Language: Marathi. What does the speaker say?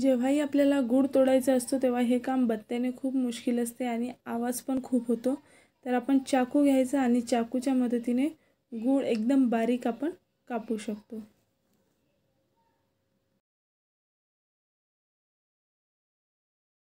जेव्हाही आपल्याला गूळ तोडायचा असतो तेव्हा हे काम बत्त्याने खूप मुश्किल असते आणि आवाज पण खूप होतो तर आपण चाकू घ्यायचा आणि चाकूच्या मदतीने गूळ एकदम बारीक आपण कापू शकतो